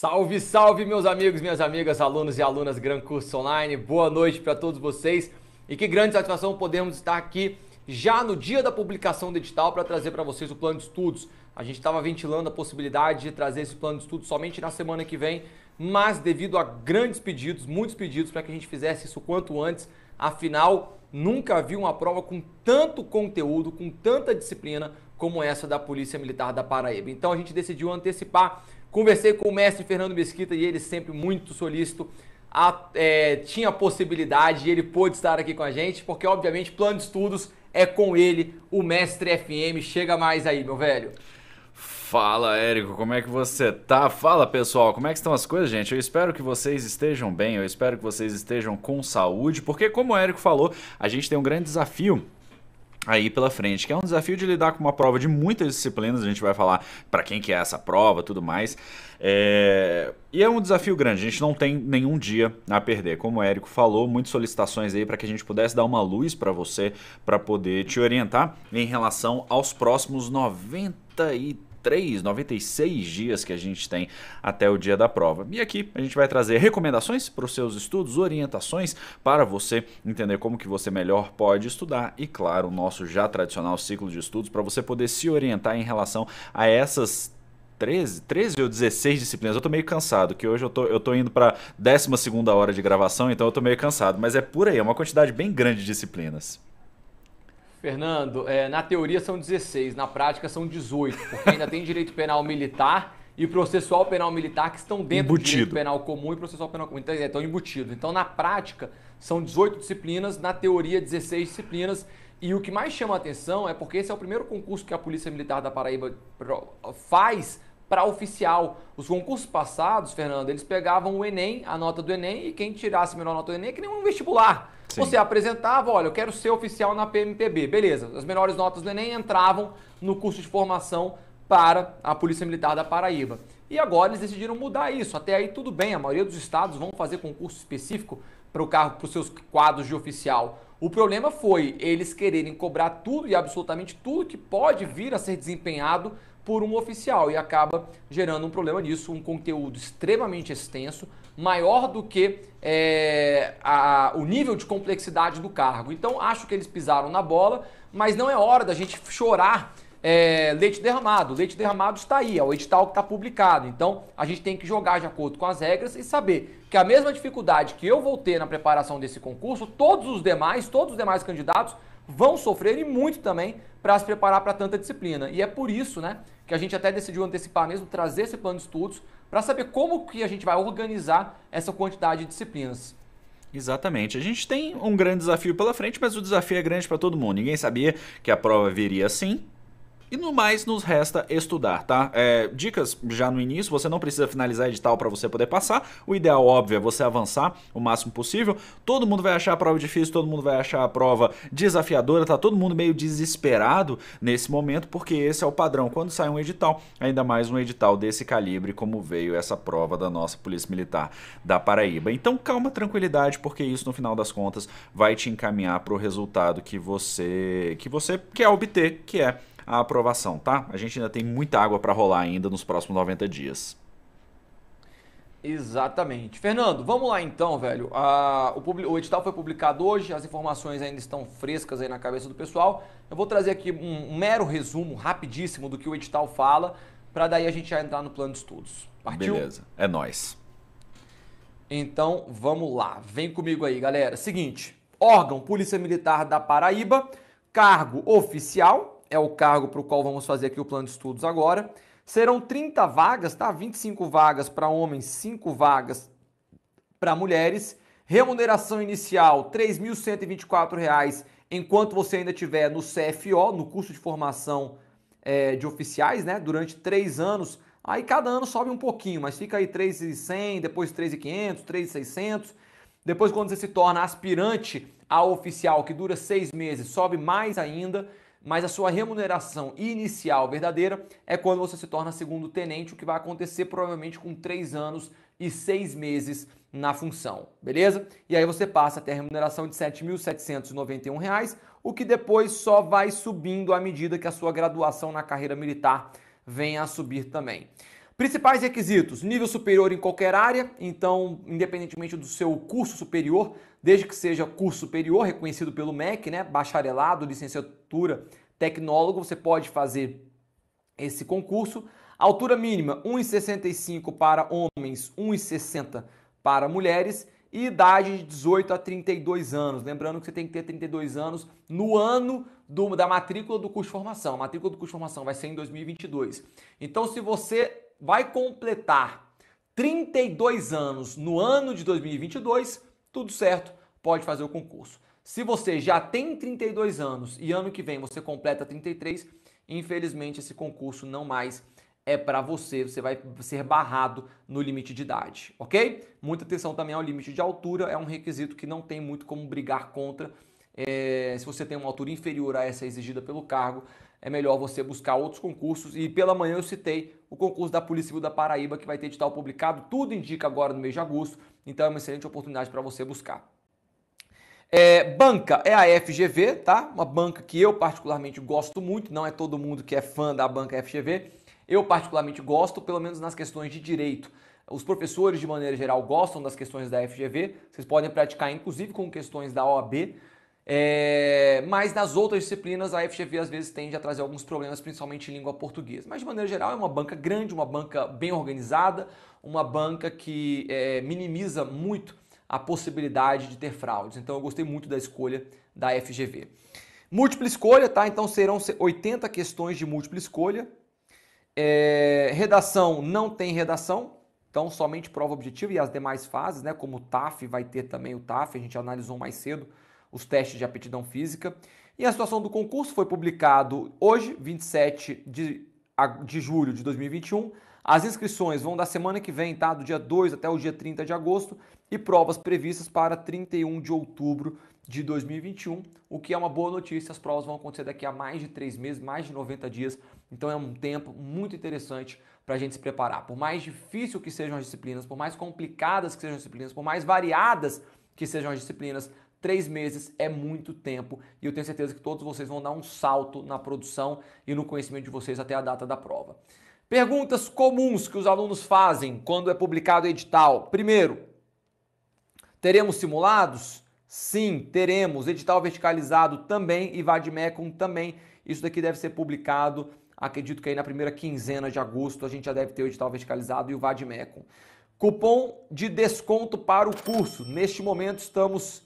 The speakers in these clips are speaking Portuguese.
Salve, salve, meus amigos, minhas amigas, alunos e alunas Gran Curso Online. Boa noite para todos vocês e que grande satisfação podemos estar aqui já no dia da publicação do edital para trazer para vocês o plano de estudos. A gente estava ventilando a possibilidade de trazer esse plano de estudos somente na semana que vem, mas devido a grandes pedidos, muitos pedidos para que a gente fizesse isso quanto antes, afinal, nunca vi uma prova com tanto conteúdo, com tanta disciplina como essa da Polícia Militar da Paraíba. Então a gente decidiu antecipar Conversei com o mestre Fernando Mesquita e ele sempre muito solícito. A, é, tinha a possibilidade e ele pôde estar aqui com a gente, porque obviamente plano de estudos é com ele, o mestre FM. Chega mais aí, meu velho. Fala, Érico, como é que você tá? Fala, pessoal, como é que estão as coisas, gente? Eu espero que vocês estejam bem, eu espero que vocês estejam com saúde, porque como o Érico falou, a gente tem um grande desafio aí pela frente, que é um desafio de lidar com uma prova de muitas disciplinas, a gente vai falar para quem que é essa prova, tudo mais. É... E é um desafio grande, a gente não tem nenhum dia a perder. Como o Érico falou, muitas solicitações aí para que a gente pudesse dar uma luz para você, para poder te orientar em relação aos próximos 93 93, 96 dias que a gente tem até o dia da prova. E aqui a gente vai trazer recomendações para os seus estudos, orientações para você entender como que você melhor pode estudar e, claro, o nosso já tradicional ciclo de estudos para você poder se orientar em relação a essas 13, 13 ou 16 disciplinas. Eu tô meio cansado, que hoje eu tô, eu tô indo pra 12 hora de gravação, então eu tô meio cansado. Mas é por aí, é uma quantidade bem grande de disciplinas. Fernando, é, na teoria são 16, na prática são 18, porque ainda tem direito penal militar e processual penal militar que estão dentro embutido. do direito penal comum e processual penal comum. Então, é, estão embutidos. Então, na prática, são 18 disciplinas, na teoria, 16 disciplinas. E o que mais chama a atenção é porque esse é o primeiro concurso que a Polícia Militar da Paraíba faz para oficial. Os concursos passados, Fernando, eles pegavam o Enem, a nota do Enem, e quem tirasse a menor nota do Enem é que nem um vestibular. Sim. Você apresentava, olha, eu quero ser oficial na PMPB. Beleza, as melhores notas do Enem entravam no curso de formação para a Polícia Militar da Paraíba. E agora eles decidiram mudar isso. Até aí tudo bem, a maioria dos estados vão fazer concurso específico para o carro, para os seus quadros de oficial. O problema foi eles quererem cobrar tudo e absolutamente tudo que pode vir a ser desempenhado por um oficial e acaba gerando um problema nisso, um conteúdo extremamente extenso, maior do que é, a, o nível de complexidade do cargo. Então acho que eles pisaram na bola, mas não é hora da gente chorar é, leite derramado. O leite derramado está aí, é o edital que está publicado. Então a gente tem que jogar de acordo com as regras e saber que a mesma dificuldade que eu vou ter na preparação desse concurso, todos os demais, todos os demais candidatos vão sofrer e muito também para se preparar para tanta disciplina. E é por isso, né, que a gente até decidiu antecipar mesmo, trazer esse plano de estudos para saber como que a gente vai organizar essa quantidade de disciplinas. Exatamente. A gente tem um grande desafio pela frente, mas o desafio é grande para todo mundo. Ninguém sabia que a prova viria assim, e no mais, nos resta estudar, tá? É, dicas já no início, você não precisa finalizar edital para você poder passar. O ideal, óbvio, é você avançar o máximo possível. Todo mundo vai achar a prova difícil, todo mundo vai achar a prova desafiadora, tá todo mundo meio desesperado nesse momento, porque esse é o padrão. Quando sai um edital, ainda mais um edital desse calibre, como veio essa prova da nossa Polícia Militar da Paraíba. Então, calma, tranquilidade, porque isso no final das contas vai te encaminhar para o resultado que você que você quer obter, que é a aprovação, tá? A gente ainda tem muita água para rolar ainda nos próximos 90 dias. Exatamente. Fernando, vamos lá então, velho. Ah, o, o, edital foi publicado hoje, as informações ainda estão frescas aí na cabeça do pessoal. Eu vou trazer aqui um, mero resumo rapidíssimo do que o edital fala, para daí a gente já entrar no plano de estudos. Partiu? Beleza, é nós. Então vamos lá, vem comigo aí, galera. Seguinte: órgão Polícia Militar da Paraíba, cargo oficial, é o cargo para o qual vamos fazer aqui o plano de estudos agora. Serão 30 vagas, tá? 25 vagas para homens, 5 vagas para mulheres. Remuneração inicial R$ 3.124, enquanto você ainda tiver no CFO, no curso de formação é, de oficiais, né? Durante três anos. Aí cada ano sobe um pouquinho, mas fica aí R$ 3.100, depois R$ 3.500, R$ 3.600. Depois, quando você se torna aspirante a oficial, que dura seis meses, sobe mais ainda mas a sua remuneração inicial verdadeira é quando você se torna segundo tenente, o que vai acontecer provavelmente com três anos e seis meses na função, beleza? E aí você passa a ter a remuneração de R$ 7.791, o que depois só vai subindo à medida que a sua graduação na carreira militar venha a subir também. Principais requisitos: nível superior em qualquer área, então, independentemente do seu curso superior, desde que seja curso superior reconhecido pelo MEC, né, bacharelado, licenciatura, tecnólogo, você pode fazer esse concurso. Altura mínima 1,65 para homens, 1,60 para mulheres e idade de 18 a 32 anos. Lembrando que você tem que ter 32 anos no ano do, da matrícula do curso de formação. A matrícula do curso de formação vai ser em 2022. Então, se você vai completar 32 anos no ano de 2022, tudo certo, pode fazer o concurso. Se você já tem 32 anos e ano que vem você completa 33, infelizmente esse concurso não mais é para você, você vai ser barrado no limite de idade, ok? Muita atenção também ao limite de altura, é um requisito que não tem muito como brigar contra. É, se você tem uma altura inferior a essa exigida pelo cargo, é melhor você buscar outros concursos. E pela manhã eu citei o concurso da Polícia Civil da Paraíba, que vai ter edital publicado, tudo indica agora no mês de agosto. Então é uma excelente oportunidade para você buscar. É, banca é a FGV, tá? Uma banca que eu particularmente gosto muito, não é todo mundo que é fã da banca FGV. Eu particularmente gosto, pelo menos nas questões de direito. Os professores, de maneira geral, gostam das questões da FGV. Vocês podem praticar, inclusive, com questões da OAB. É... mas nas outras disciplinas, a FGV às vezes tende a trazer alguns problemas, principalmente em língua portuguesa. Mas, de maneira geral, é uma banca grande, uma banca bem organizada, uma banca que é, minimiza muito a possibilidade de ter fraudes. Então eu gostei muito da escolha da FGV. Múltipla escolha, tá? Então serão 80 questões de múltipla escolha. É, redação não tem redação, então somente prova objetiva e as demais fases, né? Como o TAF vai ter também o TAF, a gente analisou mais cedo os testes de aptidão física. E a situação do concurso foi publicado hoje, 27 de, de julho de 2021. As inscrições vão da semana que vem, tá? Do dia 2 até o dia 30 de agosto e provas previstas para 31 de outubro de 2021, o que é uma boa notícia. As provas vão acontecer daqui a mais de três meses, mais de 90 dias, então é um tempo muito interessante para a gente se preparar. Por mais difícil que sejam as disciplinas, por mais complicadas que sejam as disciplinas, por mais variadas que sejam as disciplinas, Três meses é muito tempo e eu tenho certeza que todos vocês vão dar um salto na produção e no conhecimento de vocês até a data da prova. Perguntas comuns que os alunos fazem quando é publicado o edital. Primeiro, teremos simulados? Sim, teremos. Edital verticalizado também e Vadmecum também. Isso daqui deve ser publicado, acredito que aí na primeira quinzena de agosto a gente já deve ter o edital verticalizado e o Vadmecum. Cupom de desconto para o curso. Neste momento estamos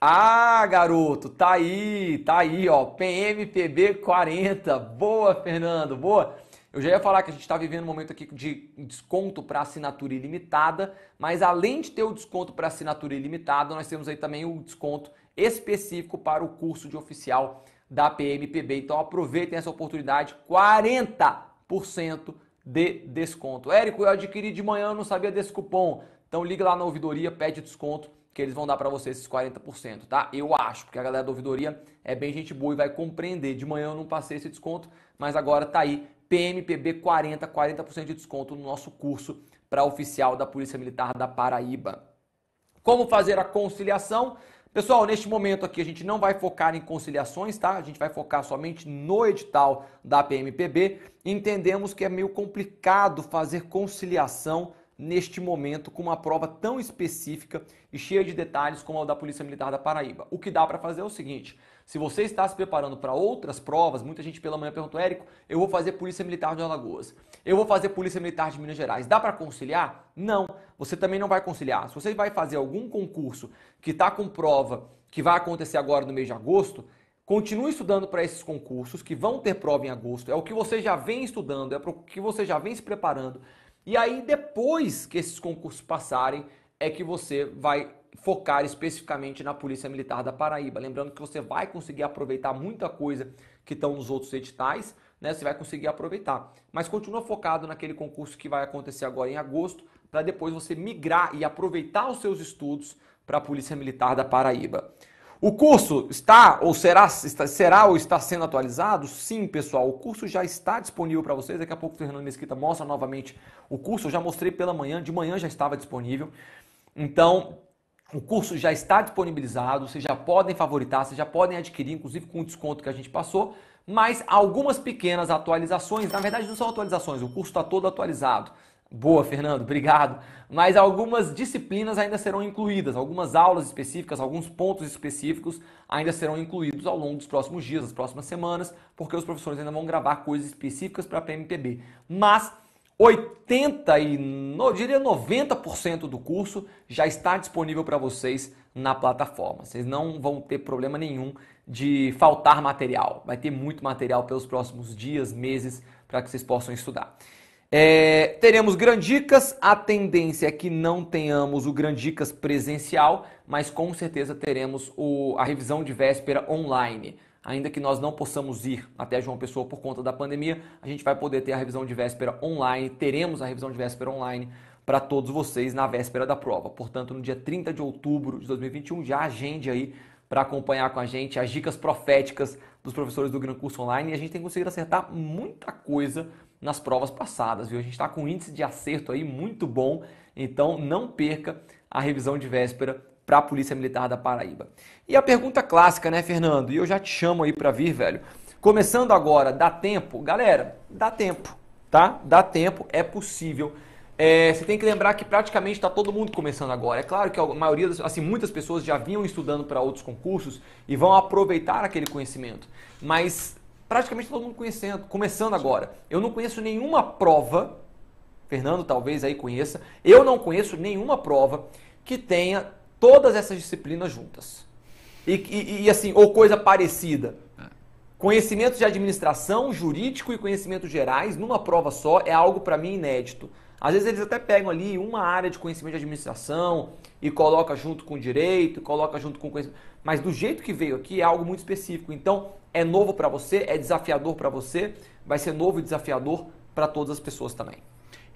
ah, garoto, tá aí, tá aí, ó, PMPB 40. Boa, Fernando, boa. Eu já ia falar que a gente está vivendo um momento aqui de desconto para assinatura ilimitada, mas além de ter o desconto para assinatura ilimitada, nós temos aí também o desconto específico para o curso de oficial da PMPB. Então aproveitem essa oportunidade, 40% de desconto. Érico, eu adquiri de manhã, não sabia desse cupom. Então liga lá na ouvidoria, pede desconto que eles vão dar para você esses 40%, tá? Eu acho, porque a galera da ouvidoria é bem gente boa e vai compreender. De manhã eu não passei esse desconto, mas agora tá aí PMPB 40, 40% de desconto no nosso curso para oficial da Polícia Militar da Paraíba. Como fazer a conciliação? Pessoal, neste momento aqui a gente não vai focar em conciliações, tá? A gente vai focar somente no edital da PMPB. Entendemos que é meio complicado fazer conciliação neste momento com uma prova tão específica e cheia de detalhes como a da Polícia Militar da Paraíba. O que dá para fazer é o seguinte: se você está se preparando para outras provas, muita gente pela manhã perguntou, Érico, eu vou fazer Polícia Militar de Alagoas, eu vou fazer Polícia Militar de Minas Gerais, dá para conciliar? Não, você também não vai conciliar. Se você vai fazer algum concurso que está com prova, que vai acontecer agora no mês de agosto, Continue estudando para esses concursos que vão ter prova em agosto. É o que você já vem estudando, é o que você já vem se preparando. E aí, depois que esses concursos passarem, é que você vai focar especificamente na Polícia Militar da Paraíba. Lembrando que você vai conseguir aproveitar muita coisa que estão nos outros editais, né? Você vai conseguir aproveitar. Mas continua focado naquele concurso que vai acontecer agora em agosto, para depois você migrar e aproveitar os seus estudos para a Polícia Militar da Paraíba. O curso está ou será, está, será ou está sendo atualizado? Sim, pessoal, o curso já está disponível para vocês. Daqui a pouco o Fernando Mesquita mostra novamente o curso. Eu já mostrei pela manhã, de manhã já estava disponível. Então, o curso já está disponibilizado, vocês já podem favoritar, vocês já podem adquirir, inclusive com o desconto que a gente passou, mas algumas pequenas atualizações, na verdade não são atualizações, o curso está todo atualizado. Boa, Fernando, obrigado. Mas algumas disciplinas ainda serão incluídas, algumas aulas específicas, alguns pontos específicos ainda serão incluídos ao longo dos próximos dias, das próximas semanas, porque os professores ainda vão gravar coisas específicas para a PMPB. Mas 80 e no, diria 90% do curso já está disponível para vocês na plataforma. Vocês não vão ter problema nenhum de faltar material. Vai ter muito material pelos próximos dias, meses para que vocês possam estudar. É, teremos Grandicas, a tendência é que não tenhamos o Grandicas presencial, mas com certeza teremos o, a revisão de véspera online. Ainda que nós não possamos ir até João Pessoa por conta da pandemia, a gente vai poder ter a revisão de véspera online, teremos a revisão de véspera online para todos vocês na véspera da prova. Portanto, no dia 30 de outubro de 2021, já agende aí para acompanhar com a gente as dicas proféticas dos professores do Gran Curso Online e a gente tem conseguido acertar muita coisa nas provas passadas, viu? A gente está com um índice de acerto aí muito bom, então não perca a revisão de véspera para a Polícia Militar da Paraíba. E a pergunta clássica, né, Fernando? E eu já te chamo aí para vir, velho. Começando agora, dá tempo? Galera, dá tempo, tá? Dá tempo, é possível. É, você tem que lembrar que praticamente está todo mundo começando agora. É claro que a maioria, das, assim, muitas pessoas já vinham estudando para outros concursos e vão aproveitar aquele conhecimento. Mas praticamente todo mundo conhecendo, começando agora. Eu não conheço nenhuma prova, Fernando talvez aí conheça, eu não conheço nenhuma prova que tenha todas essas disciplinas juntas. E, e, e assim, ou coisa parecida. É. Conhecimentos de administração, jurídico e conhecimentos gerais numa prova só é algo para mim inédito. Às vezes eles até pegam ali uma área de conhecimento de administração e coloca junto com direito, coloca junto com conhecimento, mas do jeito que veio aqui é algo muito específico. Então, é novo para você, é desafiador para você, vai ser novo e desafiador para todas as pessoas também.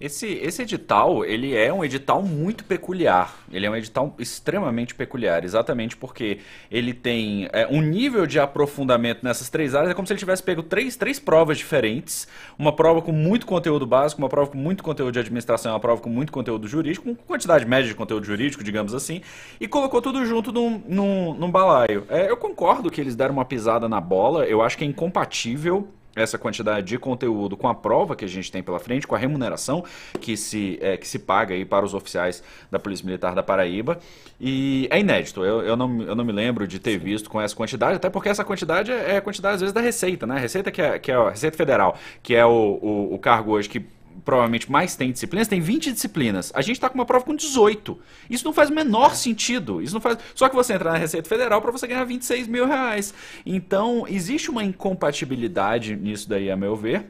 Esse, esse edital, ele é um edital muito peculiar. Ele é um edital extremamente peculiar, exatamente porque ele tem é, um nível de aprofundamento nessas três áreas. É como se ele tivesse pego três, três provas diferentes: uma prova com muito conteúdo básico, uma prova com muito conteúdo de administração, uma prova com muito conteúdo jurídico, com quantidade média de conteúdo jurídico, digamos assim, e colocou tudo junto num, num, num balaio. É, eu concordo que eles deram uma pisada na bola, eu acho que é incompatível essa quantidade de conteúdo com a prova que a gente tem pela frente, com a remuneração que se, é, que se paga aí para os oficiais da Polícia Militar da Paraíba. E é inédito, eu, eu, não, eu não me lembro de ter Sim. visto com essa quantidade, até porque essa quantidade é, é a quantidade, às vezes, da Receita, né? A Receita que é, que é a Receita Federal, que é o, o, o cargo hoje que provavelmente mais tem disciplinas, tem 20 disciplinas. A gente está com uma prova com 18. Isso não faz o menor sentido. Isso não faz. Só que você entra na Receita Federal para você ganhar 26 mil reais. Então, existe uma incompatibilidade nisso daí, a meu ver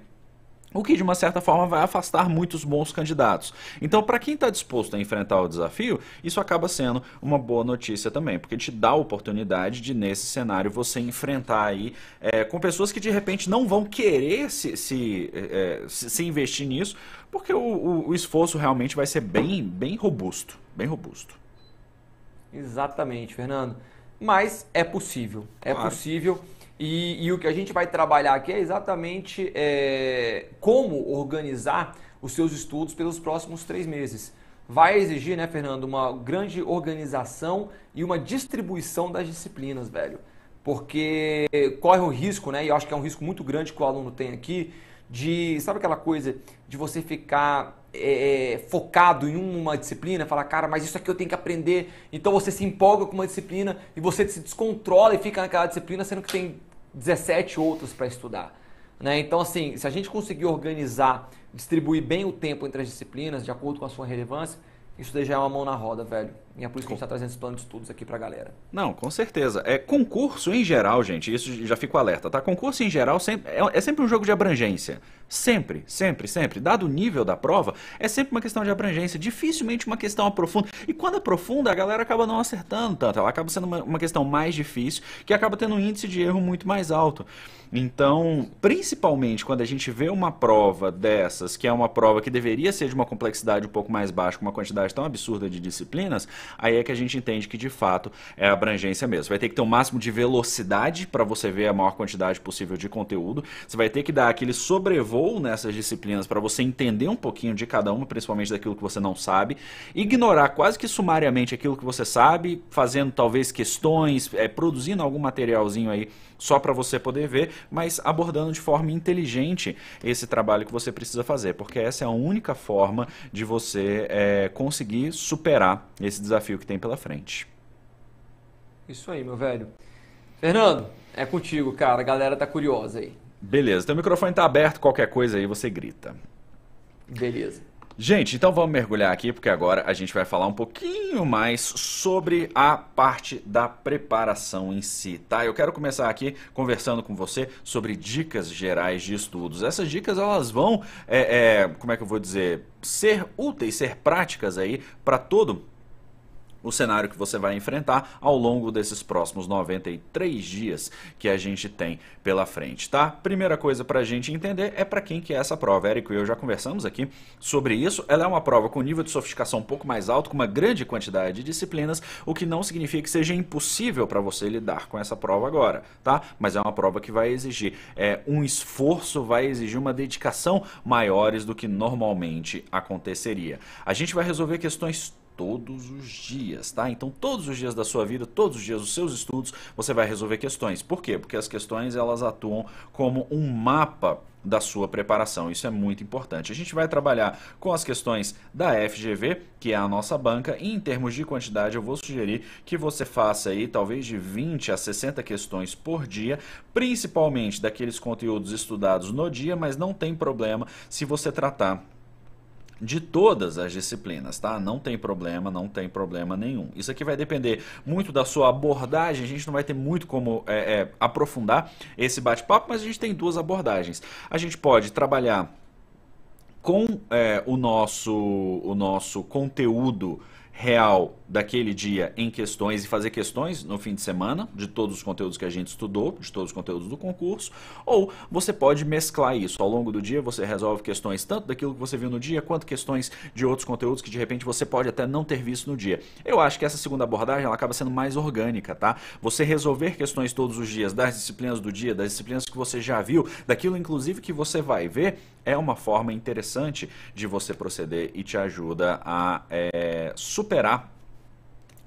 o que de uma certa forma vai afastar muitos bons candidatos. Então, para quem está disposto a enfrentar o desafio, isso acaba sendo uma boa notícia também, porque te dá a oportunidade de, nesse cenário, você enfrentar aí é, com pessoas que de repente não vão querer se, se, é, se, se investir nisso, porque o, o, o esforço realmente vai ser bem, bem robusto. Bem robusto. Exatamente, Fernando. Mas é possível. É claro. possível. E, e, o que a gente vai trabalhar aqui é exatamente é, como organizar os seus estudos pelos próximos três meses. Vai exigir, né, Fernando, uma grande organização e uma distribuição das disciplinas, velho. Porque corre o risco, né, e eu acho que é um risco muito grande que o aluno tem aqui, de, sabe aquela coisa de você ficar é, é, focado em uma disciplina, fala, cara, mas isso aqui eu tenho que aprender. Então você se empolga com uma disciplina e você se descontrola e fica naquela disciplina, sendo que tem 17 outras para estudar. Né? Então, assim, se a gente conseguir organizar, distribuir bem o tempo entre as disciplinas, de acordo com a sua relevância, isso daí já é uma mão na roda, velho. E é por isso que a gente está trazendo esse plano de estudos aqui para a galera. Não, com certeza. É concurso em geral, gente, isso já fico alerta, tá? Concurso em geral sempre, é, é, sempre um jogo de abrangência. Sempre, sempre, sempre. Dado o nível da prova, é sempre uma questão de abrangência. Dificilmente uma questão aprofunda. E quando aprofunda, a galera acaba não acertando tanto. Ela acaba sendo uma, uma questão mais difícil, que acaba tendo um índice de erro muito mais alto. Então, principalmente quando a gente vê uma prova dessas, que é uma prova que deveria ser de uma complexidade um pouco mais baixa, com uma quantidade tão absurda de disciplinas, aí é que a gente entende que de fato é abrangência mesmo. Vai ter que ter o um máximo de velocidade para você ver a maior quantidade possível de conteúdo. Você vai ter que dar aquele sobrevoo nessas disciplinas para você entender um pouquinho de cada uma, principalmente daquilo que você não sabe. Ignorar quase que sumariamente aquilo que você sabe, fazendo talvez questões, é, produzindo algum materialzinho aí só para você poder ver, mas abordando de forma inteligente esse trabalho que você precisa fazer, porque essa é a única forma de você é, conseguir superar esse desafio que tem pela frente. Isso aí, meu velho. Fernando, é contigo, cara. A galera tá curiosa aí. Beleza. Teu microfone tá aberto, qualquer coisa aí você grita. Beleza. Gente, então vamos mergulhar aqui porque agora a gente vai falar um pouquinho mais sobre a parte da preparação em si, tá? Eu quero começar aqui conversando com você sobre dicas gerais de estudos. Essas dicas elas vão, é, é, como é que eu vou dizer, ser úteis, ser práticas aí para todo o cenário que você vai enfrentar ao longo desses próximos 93 dias que a gente tem pela frente, tá? Primeira coisa para a gente entender é para quem que é essa prova. Érico e eu já conversamos aqui sobre isso. Ela é uma prova com nível de sofisticação um pouco mais alto, com uma grande quantidade de disciplinas, o que não significa que seja impossível para você lidar com essa prova agora, tá? Mas é uma prova que vai exigir é, um esforço, vai exigir uma dedicação maiores do que normalmente aconteceria. A gente vai resolver questões todos os dias, tá? Então, todos os dias da sua vida, todos os dias dos seus estudos, você vai resolver questões. Por quê? Porque as questões elas atuam como um mapa da sua preparação. Isso é muito importante. A gente vai trabalhar com as questões da FGV, que é a nossa banca, e em termos de quantidade, eu vou sugerir que você faça aí talvez de 20 a 60 questões por dia, principalmente daqueles conteúdos estudados no dia, mas não tem problema se você tratar de todas as disciplinas, tá? Não tem problema, não tem problema nenhum. Isso aqui vai depender muito da sua abordagem, a gente não vai ter muito como é, é, aprofundar esse bate-papo, mas a gente tem duas abordagens. A gente pode trabalhar com é, o, nosso, o nosso conteúdo real daquele dia em questões e fazer questões no fim de semana de todos os conteúdos que a gente estudou, de todos os conteúdos do concurso, ou você pode mesclar isso. Ao longo do dia você resolve questões tanto daquilo que você viu no dia, quanto questões de outros conteúdos que de repente você pode até não ter visto no dia. Eu acho que essa segunda abordagem ela acaba sendo mais orgânica, tá? Você resolver questões todos os dias das disciplinas do dia, das disciplinas que você já viu, daquilo inclusive que você vai ver, é uma forma interessante de você proceder e te ajuda a é, superar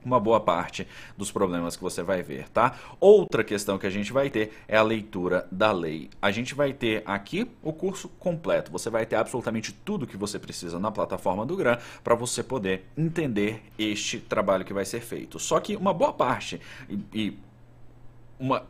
uma boa parte dos problemas que você vai ver, tá? Outra questão que a gente vai ter é a leitura da lei. A gente vai ter aqui o curso completo. Você vai ter absolutamente tudo que você precisa na plataforma do GRAM para você poder entender este trabalho que vai ser feito. Só que uma boa parte e, e uma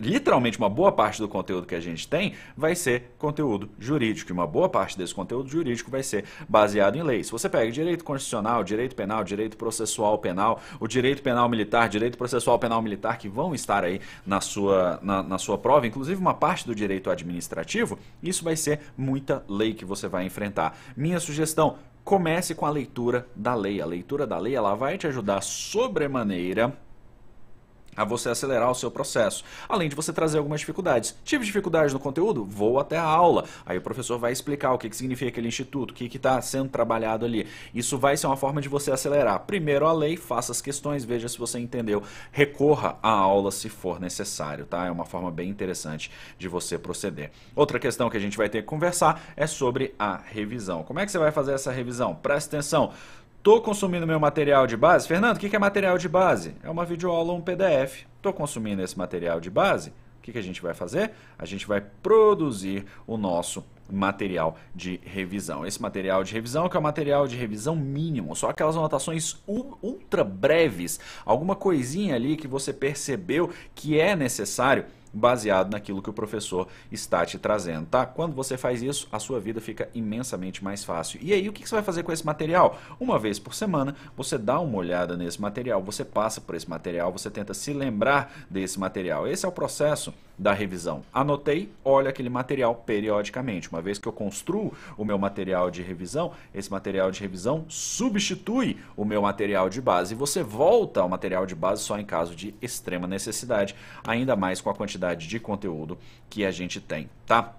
literalmente uma boa parte do conteúdo que a gente tem vai ser conteúdo jurídico. E uma boa parte desse conteúdo jurídico vai ser baseado em lei. Se você pega direito constitucional, direito penal, direito processual penal, o direito penal militar, direito processual penal militar, que vão estar aí na sua, na, na sua prova, inclusive uma parte do direito administrativo, isso vai ser muita lei que você vai enfrentar. Minha sugestão, comece com a leitura da lei. A leitura da lei ela vai te ajudar sobremaneira a você acelerar o seu processo, além de você trazer algumas dificuldades. Tive dificuldade no conteúdo? Vou até a aula. Aí o professor vai explicar o que, que significa aquele instituto, o que está sendo trabalhado ali. Isso vai ser uma forma de você acelerar. Primeiro a lei, faça as questões, veja se você entendeu. Recorra à aula se for necessário, tá? É uma forma bem interessante de você proceder. Outra questão que a gente vai ter que conversar é sobre a revisão. Como é que você vai fazer essa revisão? Presta atenção. Estou consumindo meu material de base. Fernando, o que é material de base? É uma videoaula ou um PDF. Estou consumindo esse material de base. O que a gente vai fazer? A gente vai produzir o nosso material de revisão. Esse material de revisão que é o material de revisão mínimo, só aquelas anotações ultra breves, alguma coisinha ali que você percebeu que é necessário baseado naquilo que o professor está te trazendo, tá? Quando você faz isso, a sua vida fica imensamente mais fácil. E aí, o que você vai fazer com esse material? Uma vez por semana, você dá uma olhada nesse material, você passa por esse material, você tenta se lembrar desse material. Esse é o processo da revisão. Anotei, olho aquele material periodicamente. Uma vez que eu construo o meu material de revisão, esse material de revisão substitui o meu material de base. E você volta ao material de base só em caso de extrema necessidade, ainda mais com a quantidade de conteúdo que a gente tem, tá?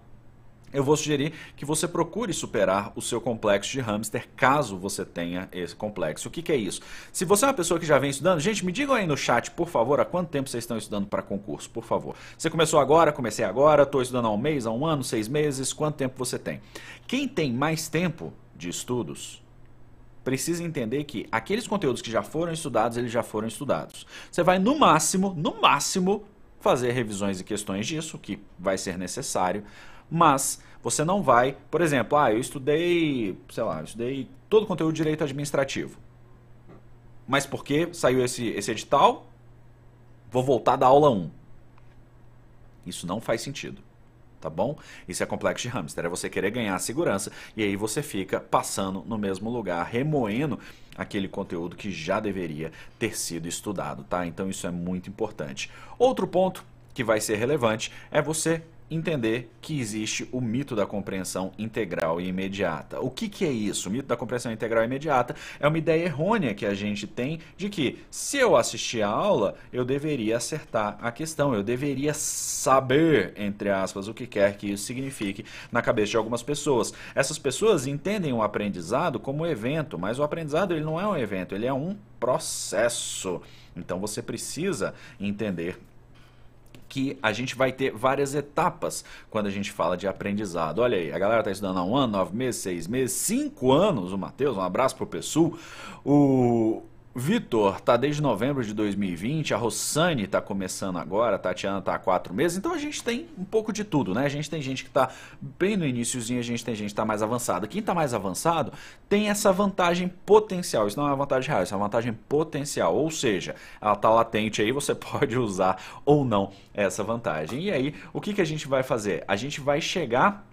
eu vou sugerir que você procure superar o seu complexo de hamster, caso você tenha esse complexo. O que, que, é isso? Se você é uma pessoa que já vem estudando, gente, me digam aí no chat, por favor, há quanto tempo vocês estão estudando para concurso, por favor. Você começou agora, comecei agora, estou estudando há um mês, há um ano, seis meses, quanto tempo você tem? Quem tem mais tempo de estudos, precisa entender que aqueles conteúdos que já foram estudados, eles já foram estudados. Você vai no máximo, no máximo, fazer revisões e questões disso, que vai ser necessário, mas você não vai, por exemplo, ah, eu estudei, sei lá, eu estudei todo o conteúdo de direito administrativo. Mas por que saiu esse, esse edital? Vou voltar da aula 1. Isso não faz sentido tá bom? Isso é complexo de hamster, é você querer ganhar segurança e aí você fica passando no mesmo lugar, remoendo aquele conteúdo que já deveria ter sido estudado, tá? Então isso é muito importante. Outro ponto que vai ser relevante é você entender que existe o mito da compreensão integral e imediata. O que, que é isso? O mito da compreensão integral e imediata é uma ideia errônea que a gente tem de que se eu assistir a aula, eu deveria acertar a questão, eu deveria saber, entre aspas, o que quer que isso signifique na cabeça de algumas pessoas. Essas pessoas entendem o aprendizado como evento, mas o aprendizado ele não é um evento, ele é um processo. Então você precisa entender que a gente vai ter várias etapas quando a gente fala de aprendizado. Olha aí, a galera está estudando há um ano, nove meses, seis meses, cinco anos. O Matheus, um abraço pro pessoal. O Vitor, tá desde novembro de 2020, a Rossane tá começando agora, a Tatiana tá há quatro meses, então a gente tem um pouco de tudo, né? A gente tem gente que tá bem no iníciozinho, a gente tem gente que tá mais avançada. Quem tá mais avançado tem essa vantagem potencial, isso não é uma vantagem real, isso é uma vantagem potencial, ou seja, ela tá latente aí, você pode usar ou não essa vantagem. E aí, o que, que a gente vai fazer? A gente vai chegar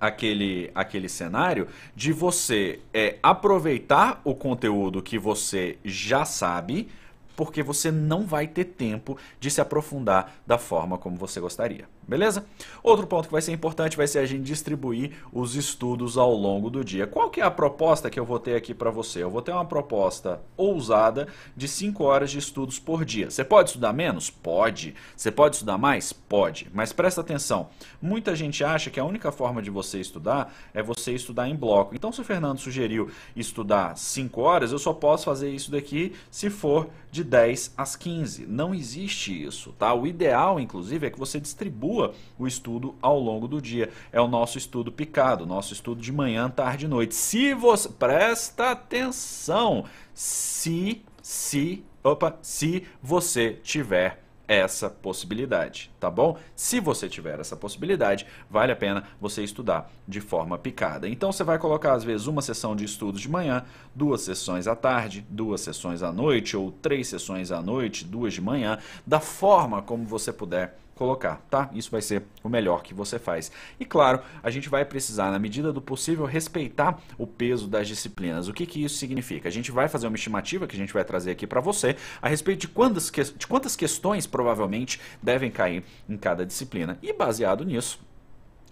aquele, aquele cenário de você é, aproveitar o conteúdo que você já sabe, porque você não vai ter tempo de se aprofundar da forma como você gostaria. Beleza? Outro ponto que vai ser importante vai ser a gente distribuir os estudos ao longo do dia. Qual que é a proposta que eu vou ter aqui para você? Eu vou ter uma proposta ousada de 5 horas de estudos por dia. Você pode estudar menos? Pode. Você pode estudar mais? Pode. Mas presta atenção, muita gente acha que a única forma de você estudar é você estudar em bloco. Então se o Fernando sugeriu estudar 5 horas, eu só posso fazer isso daqui se for de 10 às 15. Não existe isso, tá? O ideal, inclusive, é que você distribua continua o estudo ao longo do dia. É o nosso estudo picado, nosso estudo de manhã, tarde e noite. Se você. Presta atenção! Se, se, opa, se você tiver essa possibilidade, tá bom? Se você tiver essa possibilidade, vale a pena você estudar de forma picada. Então você vai colocar às vezes uma sessão de estudos de manhã, duas sessões à tarde, duas sessões à noite ou três sessões à noite, duas de manhã, da forma como você puder colocar, tá? Isso vai ser o melhor que você faz. E claro, a gente vai precisar, na medida do possível, respeitar o peso das disciplinas. O que, que isso significa? A gente vai fazer uma estimativa que a gente vai trazer aqui para você a respeito de quantas, que... de quantas questões provavelmente devem cair em cada disciplina. E baseado nisso,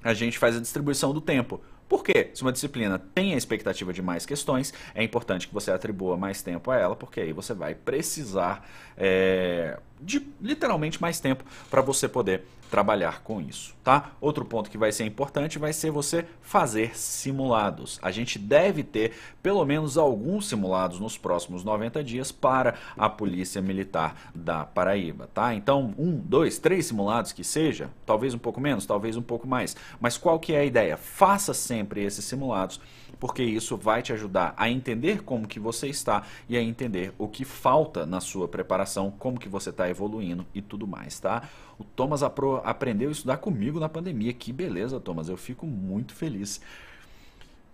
a gente faz a distribuição do tempo. Porque se uma disciplina tem a expectativa de mais questões, é importante que você atribua mais tempo a ela, porque aí você vai precisar é, de literalmente mais tempo para você poder trabalhar com isso, tá? Outro ponto que vai ser importante vai ser você fazer simulados. A gente deve ter pelo menos alguns simulados nos próximos 90 dias para a Polícia Militar da Paraíba, tá? Então, um, dois, três simulados que seja, talvez um pouco menos, talvez um pouco mais, mas qual que é a ideia? Faça sempre esses simulados porque isso vai te ajudar a entender como que você está e a entender o que falta na sua preparação, como que você está evoluindo e tudo mais, tá? O Thomas aprendeu a estudar comigo na pandemia. Que beleza, Thomas. Eu fico muito feliz.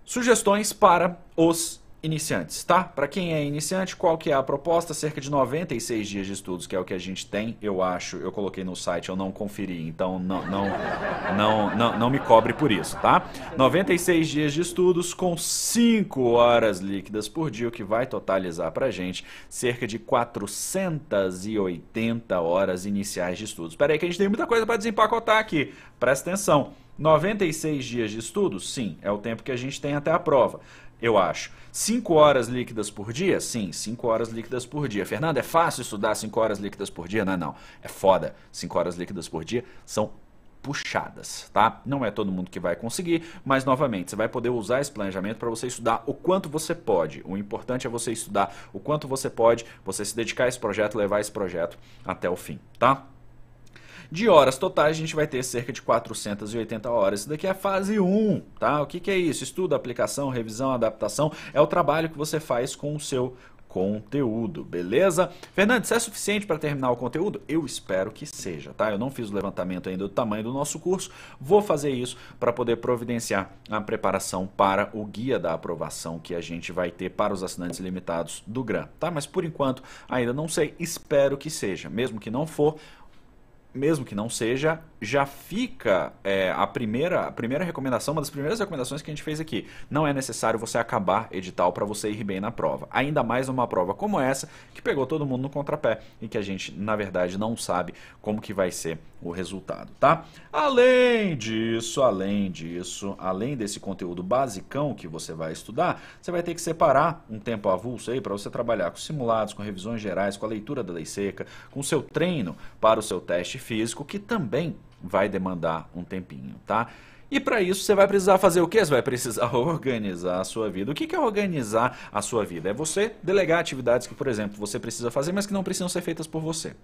Sugestões para os iniciantes, tá? Para quem é iniciante, qual que é a proposta? Cerca de 96 dias de estudos, que é o que a gente tem, eu acho. Eu coloquei no site, eu não conferi, então não não não não, não me cobre por isso, tá? 96 dias de estudos com 5 horas líquidas por dia, o que vai totalizar pra gente cerca de 480 horas iniciais de estudos. Espera aí que a gente tem muita coisa para desempacotar aqui. Presta atenção. 96 dias de estudos, Sim, é o tempo que a gente tem até a prova eu acho. Cinco horas líquidas por dia? Sim, cinco horas líquidas por dia. Fernando, é fácil estudar cinco horas líquidas por dia? Não, é, não. É foda. Cinco horas líquidas por dia são puxadas, tá? Não é todo mundo que vai conseguir, mas novamente, você vai poder usar esse planejamento para você estudar o quanto você pode. O importante é você estudar o quanto você pode, você se dedicar a esse projeto, levar esse projeto até o fim, tá? De horas totais, a gente vai ter cerca de 480 horas. Isso daqui é a fase 1, tá? O que, que é isso? Estudo, aplicação, revisão, adaptação. É o trabalho que você faz com o seu conteúdo, beleza? Fernandes, é suficiente para terminar o conteúdo? Eu espero que seja, tá? Eu não fiz o levantamento ainda do tamanho do nosso curso, vou fazer isso para poder providenciar a preparação para o guia da aprovação que a gente vai ter para os assinantes limitados do GRAM, tá? Mas por enquanto ainda não sei, espero que seja, mesmo que não for, mesmo que não seja, já fica é, a, primeira, a primeira recomendação, uma das primeiras recomendações que a gente fez aqui. Não é necessário você acabar edital para você ir bem na prova. Ainda mais numa prova como essa, que pegou todo mundo no contrapé e que a gente, na verdade, não sabe como que vai ser o resultado, tá? Além disso, além disso, além desse conteúdo basicão que você vai estudar, você vai ter que separar um tempo avulso aí para você trabalhar com simulados, com revisões gerais, com a leitura da lei seca, com o seu treino para o seu teste físico que também vai demandar um tempinho, tá? E para isso você vai precisar fazer o quê? Você vai precisar organizar a sua vida. O que é organizar a sua vida? É você delegar atividades que, por exemplo, você precisa fazer, mas que não precisam ser feitas por você.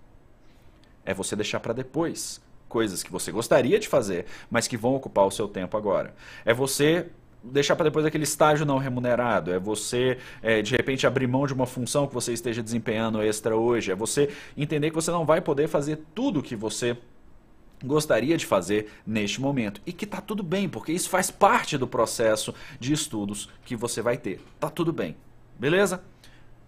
É você deixar para depois coisas que você gostaria de fazer, mas que vão ocupar o seu tempo agora. É você deixar para depois aquele estágio não remunerado, é você é, de repente abrir mão de uma função que você esteja desempenhando extra hoje, é você entender que você não vai poder fazer tudo o que você gostaria de fazer neste momento e que tá tudo bem, porque isso faz parte do processo de estudos que você vai ter. Tá tudo bem. Beleza?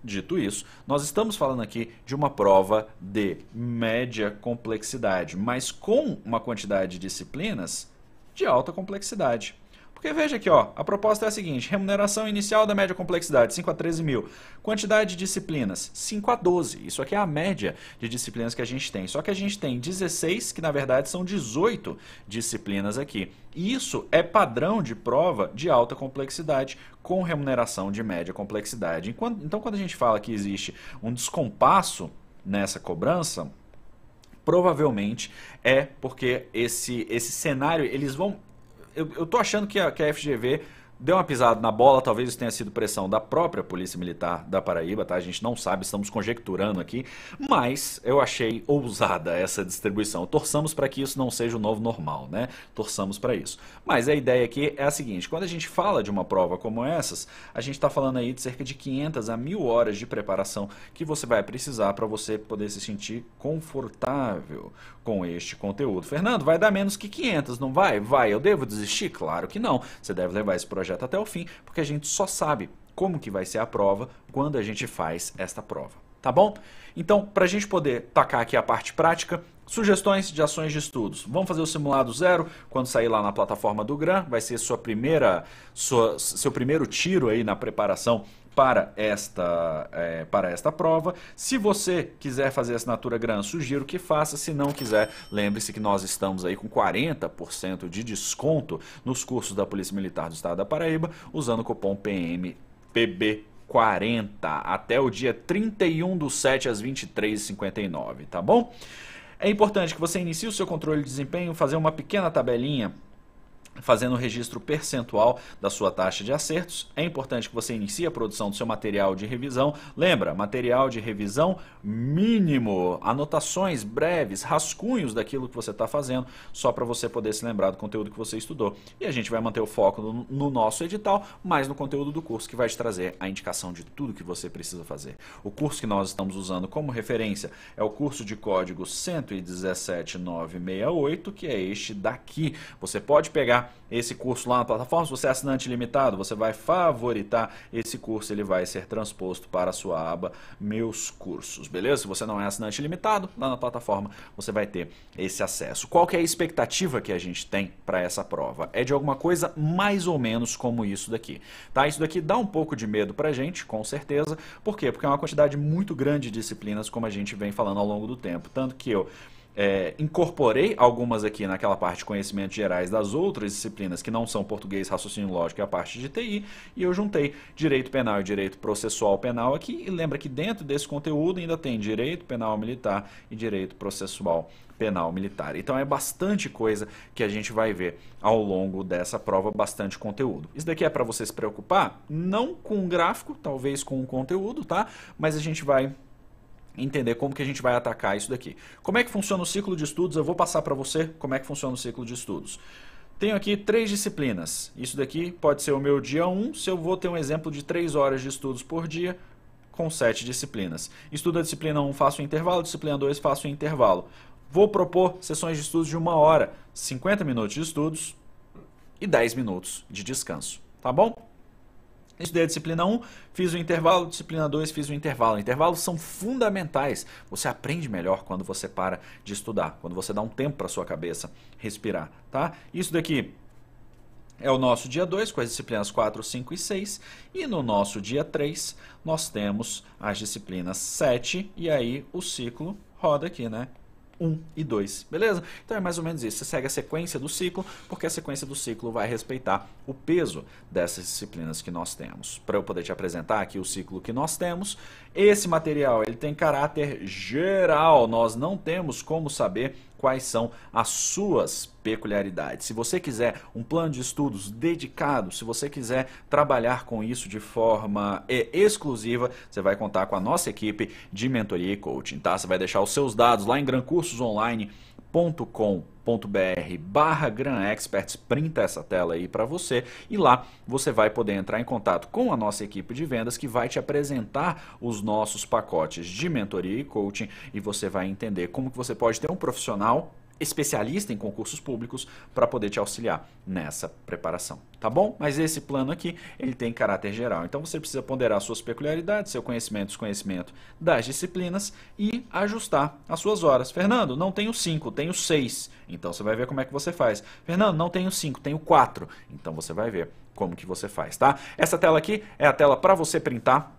Dito isso, nós estamos falando aqui de uma prova de média complexidade, mas com uma quantidade de disciplinas de alta complexidade. Porque veja aqui, ó, a proposta é a seguinte: remuneração inicial da média complexidade, 5 a 13 mil. Quantidade de disciplinas, 5 a 12. Isso aqui é a média de disciplinas que a gente tem. Só que a gente tem 16, que na verdade são 18 disciplinas aqui. Isso é padrão de prova de alta complexidade com remuneração de média complexidade. Então, quando a gente fala que existe um descompasso nessa cobrança, provavelmente é porque esse, esse cenário eles vão eu, eu tô achando que a, que a FGV deu uma pisada na bola, talvez isso tenha sido pressão da própria Polícia Militar da Paraíba, tá? A gente não sabe, estamos conjecturando aqui, mas eu achei ousada essa distribuição. Torçamos para que isso não seja o novo normal, né? Torçamos para isso. Mas a ideia aqui é a seguinte, quando a gente fala de uma prova como essas, a gente está falando aí de cerca de 500 a 1000 horas de preparação que você vai precisar para você poder se sentir confortável com este conteúdo. Fernando, vai dar menos que 500, não vai? Vai. Eu devo desistir? Claro que não. Você deve levar esse projeto projeto até o fim, porque a gente só sabe como que vai ser a prova quando a gente faz esta prova, tá bom? Então, para a gente poder tacar aqui a parte prática, sugestões de ações de estudos. Vamos fazer o simulado zero quando sair lá na plataforma do GRAM, vai ser sua primeira, sua, seu primeiro tiro aí na preparação para esta, é, para esta prova. Se você quiser fazer a assinatura grande sugiro que faça. Se não quiser, lembre-se que nós estamos aí com 40% de desconto nos cursos da Polícia Militar do Estado da Paraíba, usando o cupom PMPB 40 até o dia 31 do 7 às 23h59, tá bom? É importante que você inicie o seu controle de desempenho, fazer uma pequena tabelinha fazendo o registro percentual da sua taxa de acertos. É importante que você inicie a produção do seu material de revisão. Lembra, material de revisão mínimo, anotações breves, rascunhos daquilo que você está fazendo, só para você poder se lembrar do conteúdo que você estudou. E a gente vai manter o foco no, no nosso edital, mas no conteúdo do curso que vai te trazer a indicação de tudo que você precisa fazer. O curso que nós estamos usando como referência é o curso de código 117968, que é este daqui. Você pode pegar pegar esse curso lá na plataforma. Se você é assinante limitado, você vai favoritar esse curso, ele vai ser transposto para a sua aba Meus Cursos, beleza? Se você não é assinante limitado, lá na plataforma você vai ter esse acesso. Qual que é a expectativa que a gente tem para essa prova? É de alguma coisa mais ou menos como isso daqui, tá? Isso daqui dá um pouco de medo para a gente, com certeza. Por quê? Porque é uma quantidade muito grande de disciplinas, como a gente vem falando ao longo do tempo. Tanto que eu é, incorporei algumas aqui naquela parte de conhecimentos gerais das outras disciplinas que não são português, raciocínio lógico e a parte de TI, e eu juntei direito penal e direito processual penal aqui, e lembra que dentro desse conteúdo ainda tem direito penal militar e direito processual penal militar. Então é bastante coisa que a gente vai ver ao longo dessa prova, bastante conteúdo. Isso daqui é para você se preocupar, não com o gráfico, talvez com o conteúdo, tá? Mas a gente vai entender como que a gente vai atacar isso daqui. Como é que funciona o ciclo de estudos? Eu vou passar para você como é que funciona o ciclo de estudos. Tenho aqui três disciplinas. Isso daqui pode ser o meu dia 1, um, se eu vou ter um exemplo de três horas de estudos por dia, com sete disciplinas. Estudo a disciplina 1, um, faço um intervalo, disciplina 2, faço um intervalo. Vou propor sessões de estudos de uma hora, 50 minutos de estudos e 10 minutos de descanso. Tá bom? Estudei a disciplina 1, fiz o intervalo, disciplina 2, fiz o intervalo. Intervalos são fundamentais. Você aprende melhor quando você para de estudar, quando você dá um tempo para sua cabeça respirar, tá? Isso daqui é o nosso dia 2, com as disciplinas 4, 5 e 6. E no nosso dia 3, nós temos as disciplinas 7 e aí o ciclo roda aqui, né? 1 e 2, beleza? Então é mais ou menos isso. Você segue a sequência do ciclo, porque a sequência do ciclo vai respeitar o peso dessas disciplinas que nós temos. Para eu poder te apresentar aqui o ciclo que nós temos, esse material ele tem caráter geral, nós não temos como saber quais são as suas peculiaridades. Se você quiser um plano de estudos dedicado, se você quiser trabalhar com isso de forma é, exclusiva, você vai contar com a nossa equipe de mentoria e coaching, tá? Você vai deixar os seus dados lá em Gran Cursos Online com.br barra Gran Experts, printa essa tela aí para você e lá você vai poder entrar em contato com a nossa equipe de vendas que vai te apresentar os nossos pacotes de mentoria e coaching e você vai entender como que você pode ter um profissional especialista em concursos públicos para poder te auxiliar nessa preparação, tá bom? Mas esse plano aqui, ele tem caráter geral. Então você precisa ponderar suas peculiaridades, seu conhecimento, desconhecimento das disciplinas e ajustar as suas horas. Fernando, não tenho 5, tenho 6. Então você vai ver como é que você faz. Fernando, não tenho 5, tenho 4. Então você vai ver como que você faz, tá? Essa tela aqui é a tela para você printar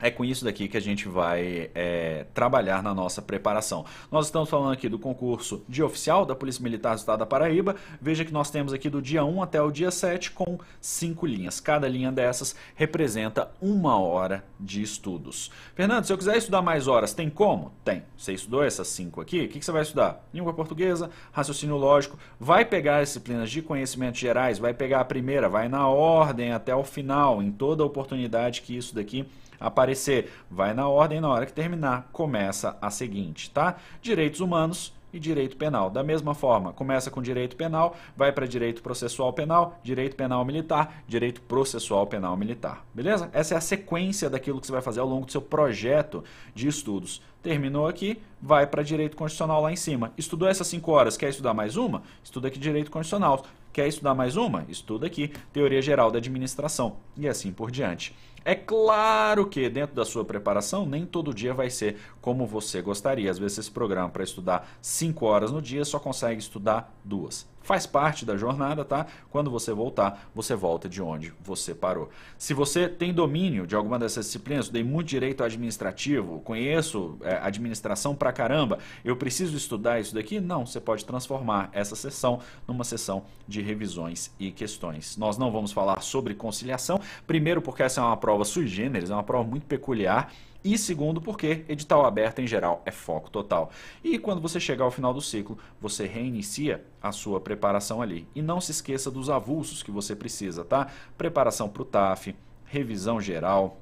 é com isso daqui que a gente vai é, trabalhar na nossa preparação. Nós estamos falando aqui do concurso de oficial da Polícia Militar do Estado da Paraíba. Veja que nós temos aqui do dia 1 até o dia 7 com cinco linhas. Cada linha dessas representa uma hora de estudos. Fernando, se eu quiser estudar mais horas, tem como? Tem. Você estudou essas cinco aqui? O que você vai estudar? Língua portuguesa, raciocínio lógico. Vai pegar as disciplinas de conhecimentos gerais, vai pegar a primeira, vai na ordem até o final, em toda oportunidade que isso daqui aparecer. Vai na ordem, na hora que terminar, começa a seguinte, tá? Direitos humanos e direito penal. Da mesma forma, começa com direito penal, vai para direito processual penal, direito penal militar, direito processual penal militar. Beleza? Essa é a sequência daquilo que você vai fazer ao longo do seu projeto de estudos. Terminou aqui, vai para direito constitucional lá em cima. Estudou essas 5 horas, quer estudar mais uma? Estuda aqui direito constitucional. Quer estudar mais uma? Estuda aqui teoria geral da administração e assim por diante. É claro que dentro da sua preparação, nem todo dia vai ser como você gostaria. Às vezes esse programa para estudar 5 horas no dia só consegue estudar duas faz parte da jornada, tá? Quando você voltar, você volta de onde você parou. Se você tem domínio de alguma dessas disciplinas, dei muito direito administrativo, conheço é, administração pra caramba, eu preciso estudar isso daqui? Não, você pode transformar essa sessão numa sessão de revisões e questões. Nós não vamos falar sobre conciliação, primeiro porque essa é uma prova prova sui generis, é uma prova muito peculiar. E segundo, porque edital aberto em geral é foco total. E quando você chegar ao final do ciclo, você reinicia a sua preparação ali. E não se esqueça dos avulsos que você precisa, tá? Preparação para o TAF, revisão geral,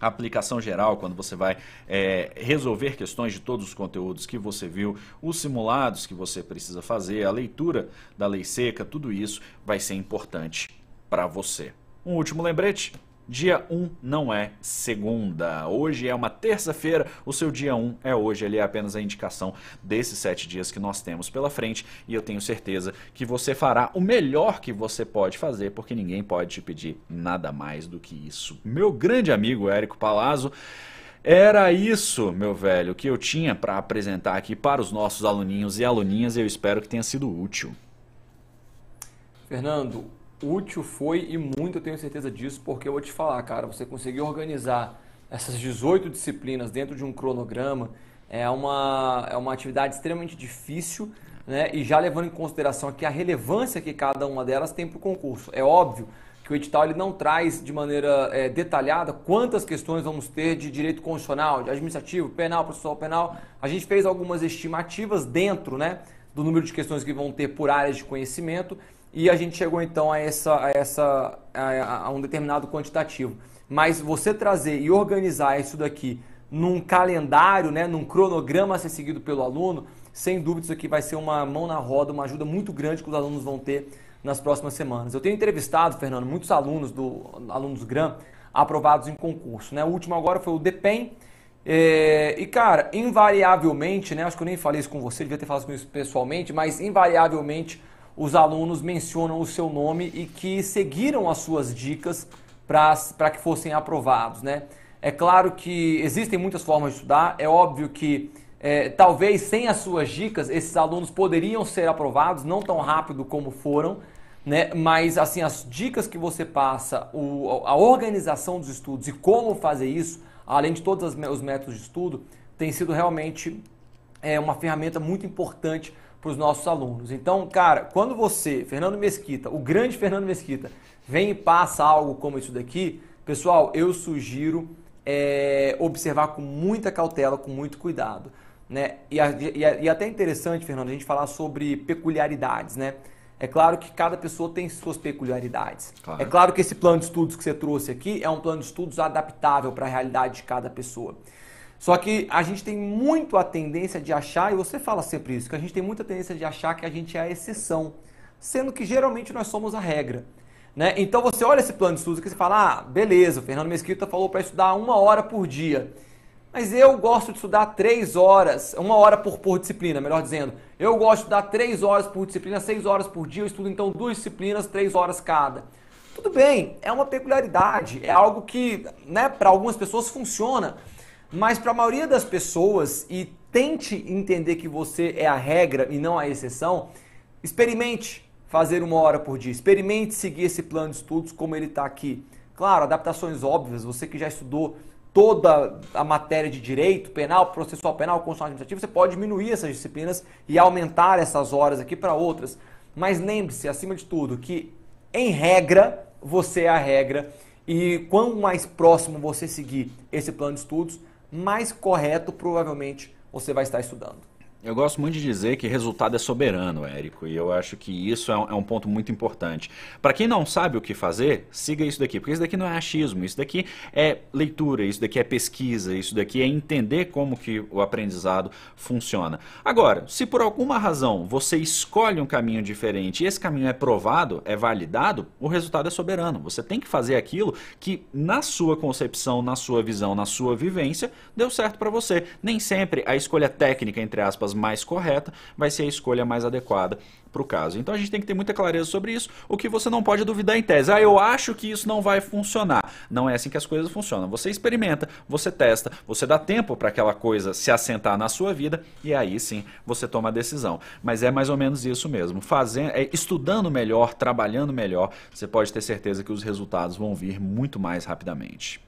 aplicação geral, quando você vai é, resolver questões de todos os conteúdos que você viu, os simulados que você precisa fazer, a leitura da lei seca, tudo isso vai ser importante para você. Um último lembrete: Dia 1 não é segunda. Hoje é uma terça-feira, o seu dia 1 é hoje. Ele é apenas a indicação desses sete dias que nós temos pela frente. E eu tenho certeza que você fará o melhor que você pode fazer, porque ninguém pode te pedir nada mais do que isso. Meu grande amigo Érico Palazzo. Era isso, meu velho, que eu tinha para apresentar aqui para os nossos aluninhos e aluninhas. E eu espero que tenha sido útil. Fernando, útil foi e muito, eu tenho certeza disso, porque eu vou te falar, cara, você conseguir organizar essas 18 disciplinas dentro de um cronograma é uma, é uma atividade extremamente difícil, né? E já levando em consideração aqui a relevância que cada uma delas tem para o concurso. É óbvio que o edital ele não traz de maneira é, detalhada quantas questões vamos ter de direito constitucional, de administrativo, penal, processual penal. A gente fez algumas estimativas dentro, né? do número de questões que vão ter por áreas de conhecimento, e a gente chegou então a, essa, a, essa, a, a um determinado quantitativo. Mas você trazer e organizar isso daqui num calendário, né, num cronograma a ser seguido pelo aluno, sem dúvida isso aqui vai ser uma mão na roda, uma ajuda muito grande que os alunos vão ter nas próximas semanas. Eu tenho entrevistado, Fernando, muitos alunos do alunos GRAM aprovados em concurso. Né? O último agora foi o DEPEN. É, e cara, invariavelmente, né, acho que eu nem falei isso com você, devia ter falado isso pessoalmente, mas invariavelmente os alunos mencionam o seu nome e que seguiram as suas dicas para que fossem aprovados. Né? É claro que existem muitas formas de estudar, é óbvio que é, talvez sem as suas dicas esses alunos poderiam ser aprovados, não tão rápido como foram, né? mas assim as dicas que você passa, o, a organização dos estudos e como fazer isso, além de todos os métodos de estudo, tem sido realmente é, uma ferramenta muito importante para os nossos alunos. Então, cara, quando você, Fernando Mesquita, o grande Fernando Mesquita, vem e passa algo como isso daqui, pessoal, eu sugiro é, observar com muita cautela, com muito cuidado. Né? E, e, e até interessante, Fernando, a gente falar sobre peculiaridades, né? É claro que cada pessoa tem suas peculiaridades. Claro. É claro que esse plano de estudos que você trouxe aqui é um plano de estudos adaptável para a realidade de cada pessoa. Só que a gente tem muito a tendência de achar, e você fala sempre isso, que a gente tem muita tendência de achar que a gente é a exceção, sendo que geralmente nós somos a regra. Né? Então você olha esse plano de estudos que você fala, ah, beleza, o Fernando Mesquita falou para estudar uma hora por dia. Mas eu gosto de estudar três horas, uma hora por, por disciplina, melhor dizendo. Eu gosto de estudar três horas por disciplina, seis horas por dia, eu estudo então duas disciplinas, três horas cada. Tudo bem, é uma peculiaridade, é algo que né, para algumas pessoas funciona. Mas para a maioria das pessoas, e tente entender que você é a regra e não a exceção, experimente fazer uma hora por dia, experimente seguir esse plano de estudos como ele está aqui. Claro, adaptações óbvias, você que já estudou toda a matéria de direito penal, processual penal, constitucional administrativo, você pode diminuir essas disciplinas e aumentar essas horas aqui para outras. Mas lembre-se, acima de tudo, que em regra, você é a regra. E quanto mais próximo você seguir esse plano de estudos, mais correto provavelmente você vai estar estudando. Eu gosto muito de dizer que resultado é soberano, Érico, e eu acho que isso é um, é um ponto muito importante. Para quem não sabe o que fazer, siga isso daqui, porque isso daqui não é achismo, isso daqui é leitura, isso daqui é pesquisa, isso daqui é entender como que o aprendizado funciona. Agora, se por alguma razão você escolhe um caminho diferente e esse caminho é provado, é validado, o resultado é soberano. Você tem que fazer aquilo que na sua concepção, na sua visão, na sua vivência, deu certo para você. Nem sempre a escolha técnica, entre aspas, aspas, mais correta, vai ser a escolha mais adequada para o caso. Então a gente tem que ter muita clareza sobre isso, o que você não pode duvidar em tese. Ah, eu acho que isso não vai funcionar. Não é assim que as coisas funcionam. Você experimenta, você testa, você dá tempo para aquela coisa se assentar na sua vida e aí sim você toma a decisão. Mas é mais ou menos isso mesmo. Fazendo, é, estudando melhor, trabalhando melhor, você pode ter certeza que os resultados vão vir muito mais rapidamente.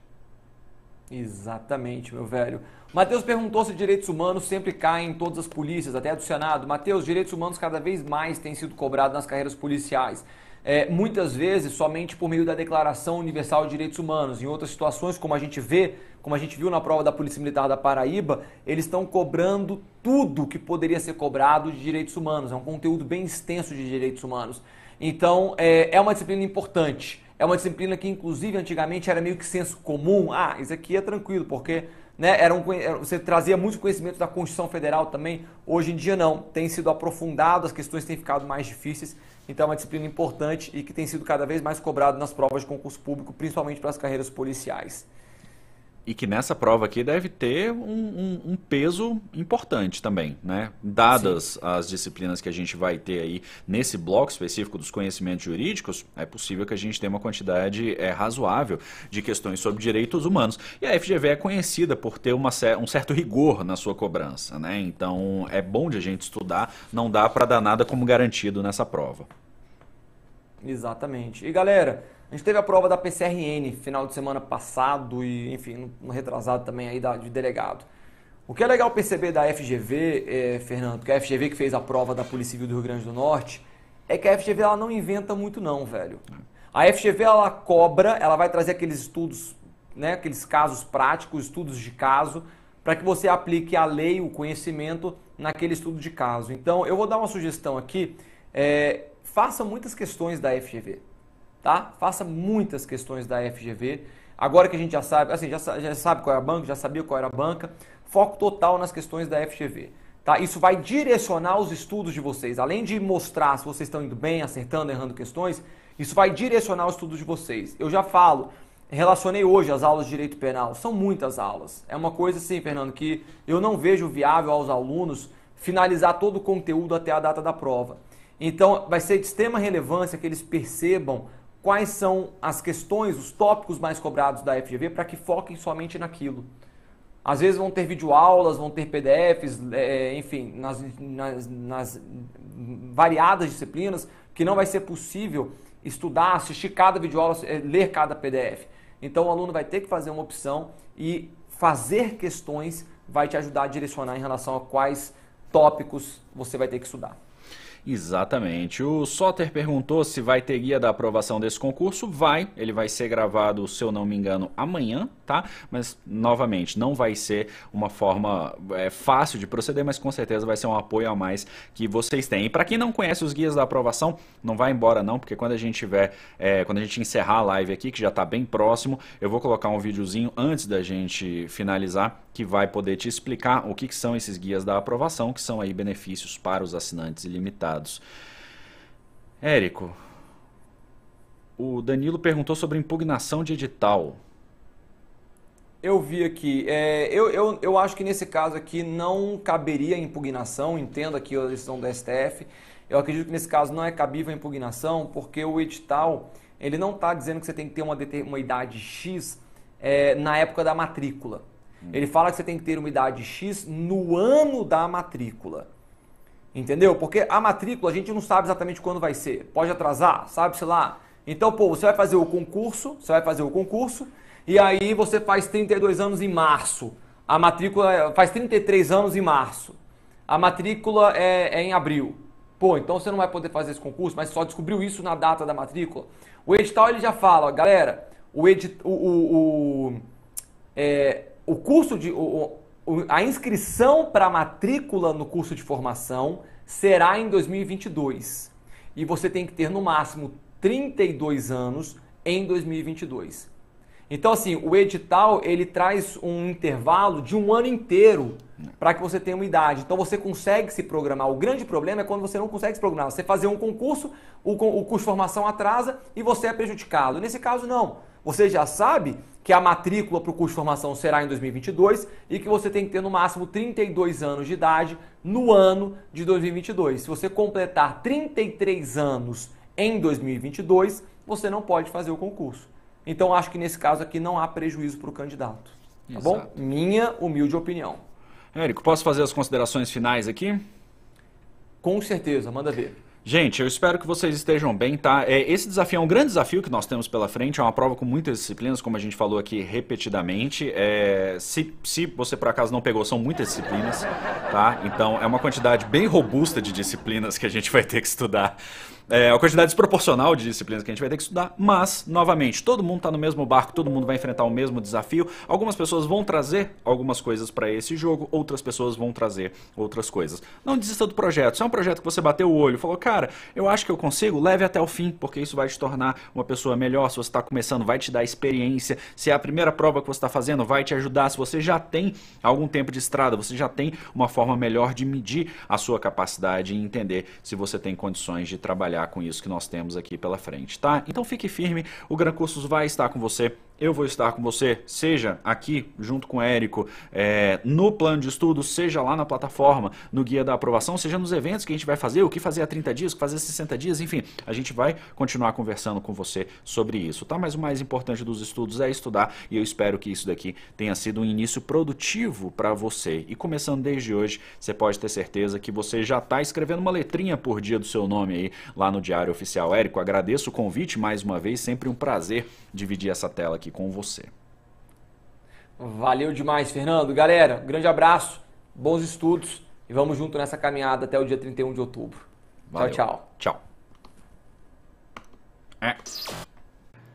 Exatamente, meu velho. Matheus perguntou se direitos humanos sempre caem em todas as polícias, até do Senado. Matheus, direitos humanos cada vez mais têm sido cobrados nas carreiras policiais. É, muitas vezes somente por meio da Declaração Universal de Direitos Humanos. Em outras situações, como a gente vê, como a gente viu na prova da Polícia Militar da Paraíba, eles estão cobrando tudo que poderia ser cobrado de direitos humanos. É um conteúdo bem extenso de direitos humanos. Então, é, é uma disciplina importante. É uma disciplina que, inclusive, antigamente era meio que senso comum. Ah, isso aqui é tranquilo, porque né, era um, você trazia muito conhecimento da Constituição Federal também. Hoje em dia, não. Tem sido aprofundado, as questões têm ficado mais difíceis. Então, é uma disciplina importante e que tem sido cada vez mais cobrado nas provas de concurso público, principalmente para as carreiras policiais e que nessa prova aqui deve ter um, um, um peso importante também, né? Dadas Sim. as disciplinas que a gente vai ter aí nesse bloco específico dos conhecimentos jurídicos, é possível que a gente tenha uma quantidade é, razoável de questões sobre direitos humanos. E a FGV é conhecida por ter uma, um certo rigor na sua cobrança, né? Então é bom de a gente estudar, não dá para dar nada como garantido nessa prova. Exatamente. E galera, a gente teve a prova da PCRN final de semana passado e, enfim, no retrasado também aí da, de delegado. O que é legal perceber da FGV, é, eh, Fernando, que é a FGV que fez a prova da Polícia Civil do Rio Grande do Norte, é que a FGV ela não inventa muito não, velho. A FGV ela cobra, ela vai trazer aqueles estudos, né, aqueles casos práticos, estudos de caso, para que você aplique a lei, o conhecimento naquele estudo de caso. Então, eu vou dar uma sugestão aqui. É, faça muitas questões da FGV tá? Faça muitas questões da FGV. Agora que a gente já sabe, assim, já, já sabe qual era é a banca, já sabia qual era a banca, foco total nas questões da FGV. Tá? Isso vai direcionar os estudos de vocês. Além de mostrar se vocês estão indo bem, acertando, errando questões, isso vai direcionar os estudos de vocês. Eu já falo, relacionei hoje as aulas de direito penal. São muitas aulas. É uma coisa assim, Fernando, que eu não vejo viável aos alunos finalizar todo o conteúdo até a data da prova. Então, vai ser de extrema relevância que eles percebam quais são as questões, os tópicos mais cobrados da FGV para que foquem somente naquilo. Às vezes vão ter videoaulas, vão ter PDFs, é, enfim, nas, nas, nas, variadas disciplinas, que não vai ser possível estudar, assistir cada videoaula, aula, é, ler cada PDF. Então o aluno vai ter que fazer uma opção e fazer questões vai te ajudar a direcionar em relação a quais tópicos você vai ter que estudar. Exatamente. O Soter perguntou se vai ter guia da aprovação desse concurso. Vai, ele vai ser gravado, se eu não me engano, amanhã, tá? Mas, novamente, não vai ser uma forma é, fácil de proceder, mas com certeza vai ser um apoio a mais que vocês têm. E para quem não conhece os guias da aprovação, não vai embora não, porque quando a gente tiver, é, quando a gente encerrar a live aqui, que já está bem próximo, eu vou colocar um videozinho antes da gente finalizar que vai poder te explicar o que, que são esses guias da aprovação, que são aí benefícios para os assinantes ilimitados. Érico, o Danilo perguntou sobre impugnação de edital. Eu vi aqui. É, eu, eu, eu acho que nesse caso aqui não caberia impugnação, entendo aqui a decisão do STF. Eu acredito que nesse caso não é cabível a impugnação, porque o edital ele não está dizendo que você tem que ter uma, uma idade X é, na época da matrícula. Hum. Ele fala que você tem que ter uma idade X no ano da matrícula. Entendeu? Porque a matrícula a gente não sabe exatamente quando vai ser. Pode atrasar, sabe-se lá. Então, pô, você vai fazer o concurso, você vai fazer o concurso, e aí você faz 32 anos em março. A matrícula é, faz 33 anos em março. A matrícula é, é em abril. Pô, então você não vai poder fazer esse concurso, mas só descobriu isso na data da matrícula. O edital ele já fala, galera, o, edit, o, o, o, é, o curso de. O, a inscrição para matrícula no curso de formação será em 2022. E você tem que ter no máximo 32 anos em 2022. Então, assim, o edital ele traz um intervalo de um ano inteiro para que você tenha uma idade. Então, você consegue se programar. O grande problema é quando você não consegue se programar. Você fazer um concurso, o, o curso de formação atrasa e você é prejudicado. Nesse caso, não. Você já sabe que a matrícula para o curso de formação será em 2022 e que você tem que ter no máximo 32 anos de idade no ano de 2022. Se você completar 33 anos em 2022, você não pode fazer o concurso. Então acho que nesse caso aqui não há prejuízo para o candidato. Tá Exato. bom? Minha humilde opinião. Érico, posso fazer as considerações finais aqui? Com certeza, manda ver. Gente, eu espero que vocês estejam bem, tá? É, esse desafio é um grande desafio que nós temos pela frente, é uma prova com muitas disciplinas, como a gente falou aqui repetidamente. É, se, se você por acaso não pegou, são muitas disciplinas, tá? Então é uma quantidade bem robusta de disciplinas que a gente vai ter que estudar é, a quantidade desproporcional de disciplinas que a gente vai ter que estudar, mas, novamente, todo mundo está no mesmo barco, todo mundo vai enfrentar o mesmo desafio. Algumas pessoas vão trazer algumas coisas para esse jogo, outras pessoas vão trazer outras coisas. Não desista do projeto. Se é um projeto que você bateu o olho, falou, cara, eu acho que eu consigo, leve até o fim, porque isso vai te tornar uma pessoa melhor. Se você está começando, vai te dar experiência. Se é a primeira prova que você está fazendo, vai te ajudar. Se você já tem algum tempo de estrada, você já tem uma forma melhor de medir a sua capacidade e entender se você tem condições de trabalhar trabalhar com isso que nós temos aqui pela frente, tá? Então fique firme, o Gran Cursos vai estar com você eu vou estar com você, seja aqui junto com o Érico, é, no plano de estudo, seja lá na plataforma, no guia da aprovação, seja nos eventos que a gente vai fazer, o que fazer há 30 dias, o que fazer há 60 dias, enfim, a gente vai continuar conversando com você sobre isso, tá? Mas o mais importante dos estudos é estudar e eu espero que isso daqui tenha sido um início produtivo para você. E começando desde hoje, você pode ter certeza que você já está escrevendo uma letrinha por dia do seu nome aí lá no Diário Oficial. Érico, agradeço o convite mais uma vez, sempre um prazer dividir essa tela aqui aqui com você. Valeu demais, Fernando. Galera, um grande abraço, bons estudos e vamos junto nessa caminhada até o dia 31 de outubro. Valeu. Tchau, tchau. Tchau. É.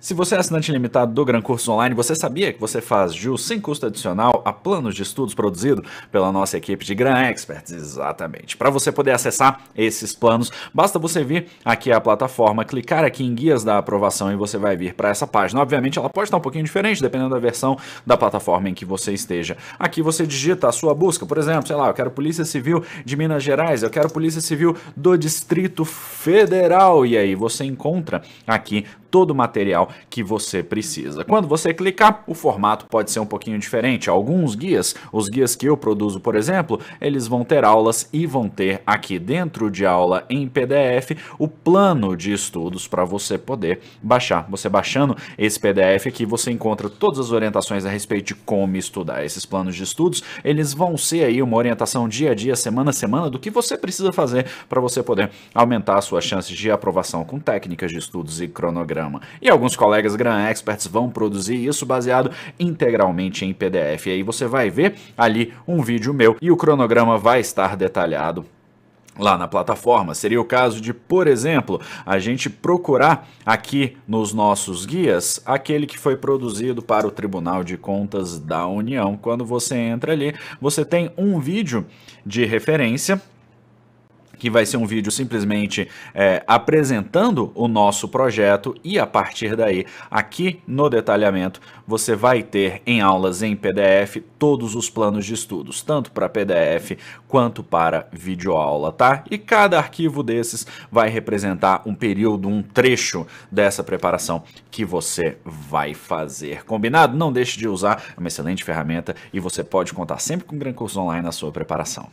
Se você é assinante limitado do Gran Curso Online, você sabia que você faz jus sem custo adicional a planos de estudos produzido pela nossa equipe de Gran Experts? Exatamente. Para você poder acessar esses planos, basta você vir aqui à plataforma, clicar aqui em guias da aprovação e você vai vir para essa página. Obviamente ela pode estar um pouquinho diferente, dependendo da versão da plataforma em que você esteja. Aqui você digita a sua busca, por exemplo, sei lá, eu quero Polícia Civil de Minas Gerais, eu quero Polícia Civil do Distrito Federal. E aí você encontra aqui todo o material que você precisa. Quando você clicar, o formato pode ser um pouquinho diferente. Alguns guias, os guias que eu produzo, por exemplo, eles vão ter aulas e vão ter aqui dentro de aula em PDF o plano de estudos para você poder baixar. Você baixando esse PDF aqui, você encontra todas as orientações a respeito de como estudar esses planos de estudos. Eles vão ser aí uma orientação dia a dia, semana a semana, do que você precisa fazer para você poder aumentar suas chances de aprovação com técnicas de estudos e cronograma. E alguns colegas Gran Experts vão produzir isso baseado integralmente em PDF. E aí você vai ver ali um vídeo meu e o cronograma vai estar detalhado lá na plataforma. Seria o caso de, por exemplo, a gente procurar aqui nos nossos guias aquele que foi produzido para o Tribunal de Contas da União. Quando você entra ali, você tem um vídeo de referência que vai ser um vídeo simplesmente é, apresentando o nosso projeto e a partir daí, aqui no detalhamento, você vai ter em aulas em PDF todos os planos de estudos, tanto para PDF quanto para videoaula, tá? E cada arquivo desses vai representar um período, um trecho dessa preparação que você vai fazer. Combinado? Não deixe de usar, é uma excelente ferramenta e você pode contar sempre com o Gran Curso Online na sua preparação.